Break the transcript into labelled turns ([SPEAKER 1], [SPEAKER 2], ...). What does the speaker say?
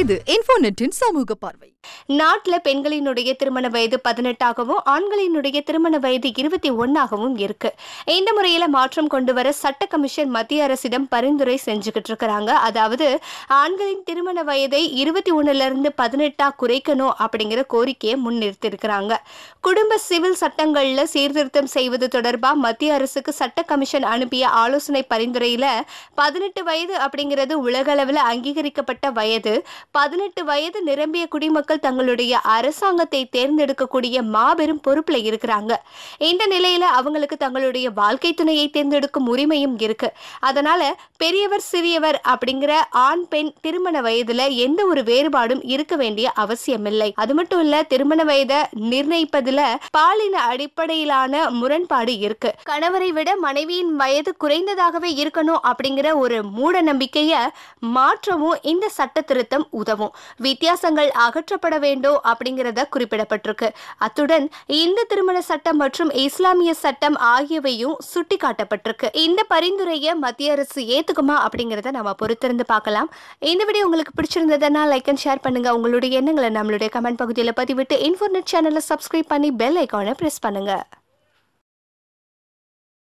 [SPEAKER 1] இது இன்ஃபோநெட்டின் சமூக பார்வை நாட்டில் பெண்களினுடைய திருமண வயது பதினெட்டாகவும் ஆண்களினுடைய திருமண வயது இருபத்தி ஒன்னாகவும் இருக்கு இந்த முறையில் மாற்றம் கொண்டு வர சட்ட கமிஷன் மத்திய அரசிடம் பரிந்துரை செஞ்சுக்கிட்டு இருக்கிறாங்க அதாவது ஆண்களின் திருமண வயதை இருபத்தி ஒன்னுல இருந்து பதினெட்டா குறைக்கணும் அப்படிங்கிற கோரிக்கையை முன்னிறுத்தி இருக்கிறாங்க குடும்ப சிவில் சட்டங்களில் சீர்திருத்தம் செய்வது தொடர்பாக மத்திய அரசுக்கு சட்ட கமிஷன் அனுப்பிய ஆலோசனை பரிந்துரையில் பதினெட்டு வயது அப்படிங்கிறது உலகளவில் அங்கீகரிக்கப்பட்ட வயது பதினெட்டு வயது நிரம்பிய குடிமக்கள் தங்களுடைய அரசாங்கத்தை தேர்ந்தெடுக்கக்கூடிய மாபெரும் பொறுப்புல இருக்கிறாங்க இந்த நிலையில அவங்களுக்கு தங்களுடைய வாழ்க்கை துணையை தேர்ந்தெடுக்கும் உரிமையும் இருக்கு அதனால பெரியவர் சிறியவர் அப்படிங்கிற ஆண் பெண் திருமண வயதுல எந்த ஒரு வேறுபாடும் இருக்க வேண்டிய அவசியமில்லை அது மட்டும் இல்ல திருமண வயதை நிர்ணயிப்பதுல பாலின அடிப்படையிலான முரண்பாடு இருக்கு கணவரை விட மனைவியின் வயது குறைந்ததாகவே இருக்கணும் அப்படிங்கிற ஒரு மூட நம்பிக்கைய மாற்றவும் இந்த சட்ட திருத்தம் உதவும் வித்தியாசங்கள் அகற்றப்பட வேண்டும் அப்படிங்கிறத குறிப்பிடப்பட்டிருக்கு அத்துடன் இந்த திருமண சட்டம் மற்றும் இஸ்லாமிய சட்டம் ஆகியவையும் சுட்டிக்காட்டப்பட்டிருக்கு இந்த பரிந்துரையை மத்திய அரசு ஏத்துக்குமா அப்படிங்கிறத நம்ம பொறுத்திருந்து பார்க்கலாம் இந்த வீடியோ உங்களுக்கு பிடிச்சிருந்ததுன்னா லைக் அண்ட் ஷேர் பண்ணுங்க உங்களுடைய எண்ணங்களை நம்மளுடைய கமெண்ட் பகுதியில் பதிவிட்டு இன்ஃபோர்நெட் சேனலை சப்ஸ்கிரைப் பண்ணி பெல் ஐக்கானை ப்ரெஸ் பண்ணுங்க